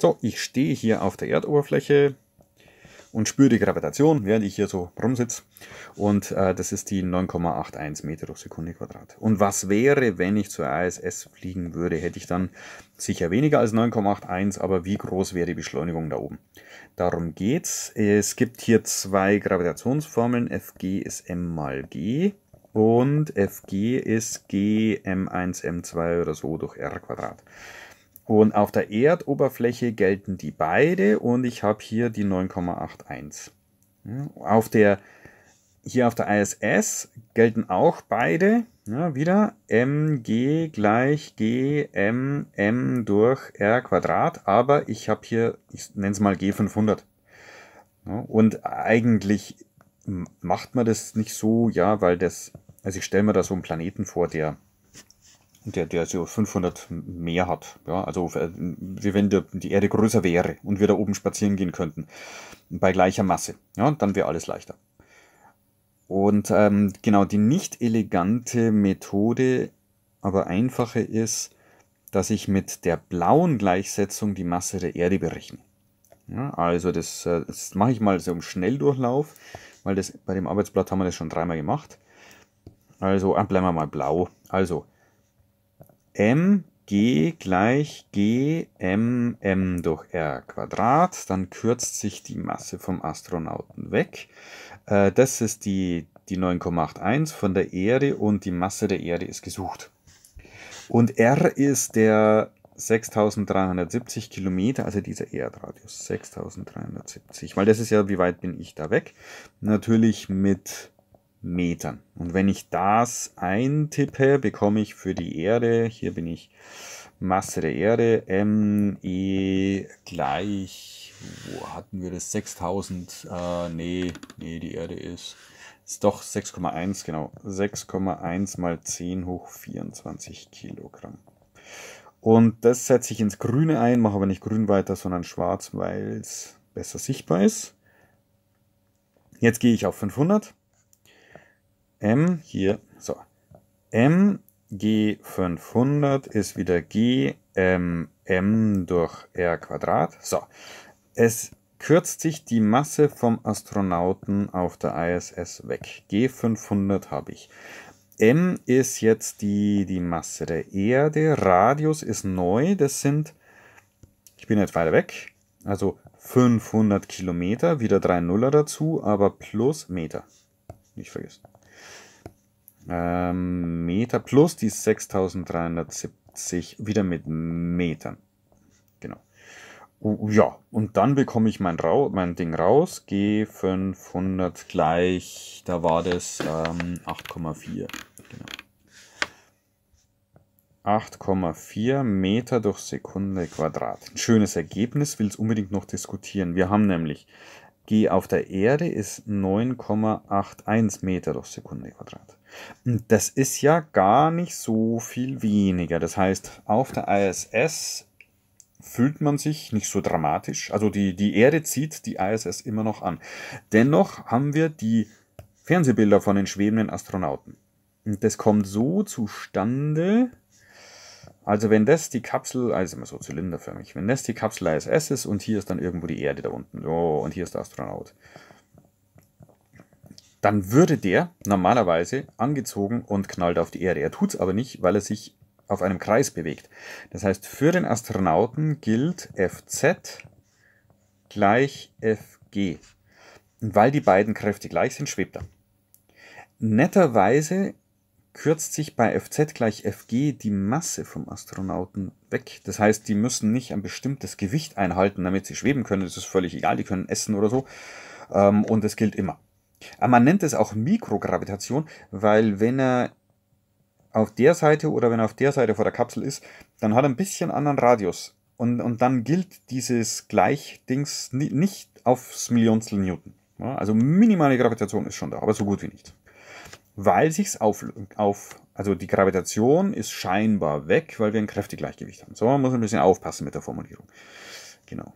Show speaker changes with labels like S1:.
S1: So, ich stehe hier auf der Erdoberfläche und spüre die Gravitation, während ich hier so rumsitze. Und äh, das ist die 9,81 Meter durch Sekunde Quadrat. Und was wäre, wenn ich zur ISS fliegen würde? Hätte ich dann sicher weniger als 9,81, aber wie groß wäre die Beschleunigung da oben? Darum geht's. Es gibt hier zwei Gravitationsformeln. Fg ist m mal g und Fg ist g m1 m2 oder so durch r Quadrat. Und auf der Erdoberfläche gelten die beide und ich habe hier die 9,81. auf der, hier auf der ISS gelten auch beide. Ja, wieder mg gleich gm m durch r Quadrat, aber ich habe hier, ich nenne es mal g500. Ja, und eigentlich macht man das nicht so, ja, weil das, also ich stelle mir da so einen Planeten vor, der der, der so 500 mehr hat. Ja, also äh, wie wenn die, die Erde größer wäre und wir da oben spazieren gehen könnten. Bei gleicher Masse. Ja, dann wäre alles leichter. Und ähm, genau, die nicht elegante Methode, aber einfache ist, dass ich mit der blauen Gleichsetzung die Masse der Erde berechne. Ja, also das, äh, das mache ich mal so im Schnelldurchlauf, weil das bei dem Arbeitsblatt haben wir das schon dreimal gemacht. Also, ah, bleiben wir mal blau. Also, m g gleich g m m durch r Quadrat, dann kürzt sich die Masse vom Astronauten weg. Äh, das ist die, die 9,81 von der Erde und die Masse der Erde ist gesucht. Und r ist der 6370 Kilometer, also dieser Erdradius, 6370, weil das ist ja, wie weit bin ich da weg? Natürlich mit Metern. Und wenn ich das eintippe, bekomme ich für die Erde, hier bin ich, Masse der Erde, ME gleich, wo hatten wir das, 6000, äh, nee, nee, die Erde ist, ist doch 6,1, genau, 6,1 mal 10 hoch 24 Kilogramm. Und das setze ich ins Grüne ein, mache aber nicht grün weiter, sondern schwarz, weil es besser sichtbar ist. Jetzt gehe ich auf 500 M hier, so. M G500 ist wieder GMM durch R Quadrat. So. Es kürzt sich die Masse vom Astronauten auf der ISS weg. G500 habe ich. M ist jetzt die, die Masse der Erde. Radius ist neu. Das sind, ich bin jetzt weiter weg, also 500 Kilometer, wieder drei Nuller dazu, aber plus Meter. Nicht vergessen. Ähm, Meter plus die 6370 wieder mit Metern. Genau. Ja, und dann bekomme ich mein, Ra mein Ding raus. G500 gleich, da war das ähm, 8,4. Genau. 8,4 Meter durch Sekunde Quadrat. Ein schönes Ergebnis, will es unbedingt noch diskutieren. Wir haben nämlich die auf der Erde ist 9,81 Meter durch Sekunde Quadrat. Und das ist ja gar nicht so viel weniger. Das heißt, auf der ISS fühlt man sich nicht so dramatisch. Also die, die Erde zieht die ISS immer noch an. Dennoch haben wir die Fernsehbilder von den schwebenden Astronauten. Und das kommt so zustande, also wenn das die Kapsel, also immer so zylinderförmig, wenn das die Kapsel ISS ist und hier ist dann irgendwo die Erde da unten, oh, und hier ist der Astronaut, dann würde der normalerweise angezogen und knallt auf die Erde. Er tut es aber nicht, weil er sich auf einem Kreis bewegt. Das heißt, für den Astronauten gilt Fz gleich Fg. Und weil die beiden Kräfte gleich sind, schwebt er. Netterweise kürzt sich bei Fz gleich Fg die Masse vom Astronauten weg. Das heißt, die müssen nicht ein bestimmtes Gewicht einhalten, damit sie schweben können. Das ist völlig egal, die können essen oder so. Ähm, und das gilt immer. Aber man nennt es auch Mikrogravitation, weil wenn er auf der Seite oder wenn er auf der Seite vor der Kapsel ist, dann hat er ein bisschen anderen Radius. Und, und dann gilt dieses Gleichdings nicht aufs Millionstel Newton. Also minimale Gravitation ist schon da, aber so gut wie nicht weil sich's auf, auf, also die Gravitation ist scheinbar weg, weil wir ein Kräftegleichgewicht haben. So, man muss ein bisschen aufpassen mit der Formulierung. Genau.